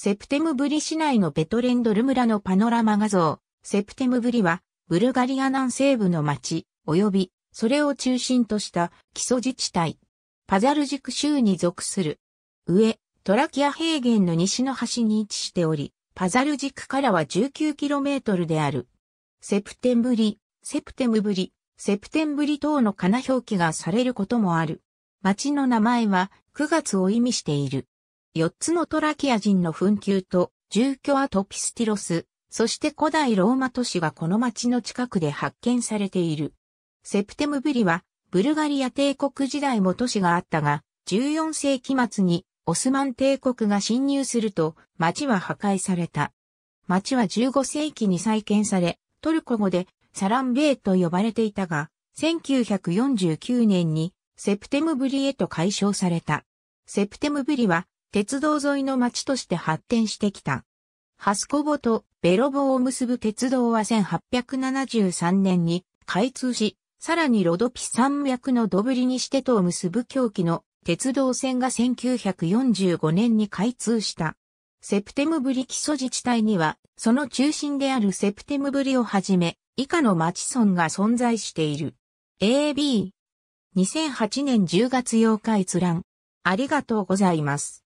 セプテムブリ市内のベトレンドル村のパノラマ画像。セプテムブリは、ブルガリア南西部の町、及び、それを中心とした基礎自治体。パザルジク州に属する。上、トラキア平原の西の端に位置しており、パザルジクからは 19km である。セプテンブリ、セプテムブリ、セプテンブリ等の金表記がされることもある。町の名前は9月を意味している。4つのトラキア人の紛糾と、住居トピスティロス、そして古代ローマ都市がこの町の近くで発見されている。セプテムブリは、ブルガリア帝国時代も都市があったが、14世紀末にオスマン帝国が侵入すると、町は破壊された。町は15世紀に再建され、トルコ語でサランベイと呼ばれていたが、1949年にセプテムブリへと解消された。セプテムブリは鉄道沿いの町として発展してきた。ハスコボとベロボを結ぶ鉄道は1873年に開通し、さらにロドピ山脈のドブリにしてとを結ぶ狂気の鉄道線が1945年に開通した。セプテムブリ基礎自治体には、その中心であるセプテムブリをはじめ、以下の町村が存在している。AB。2008年10月8日閲覧。ありがとうございます。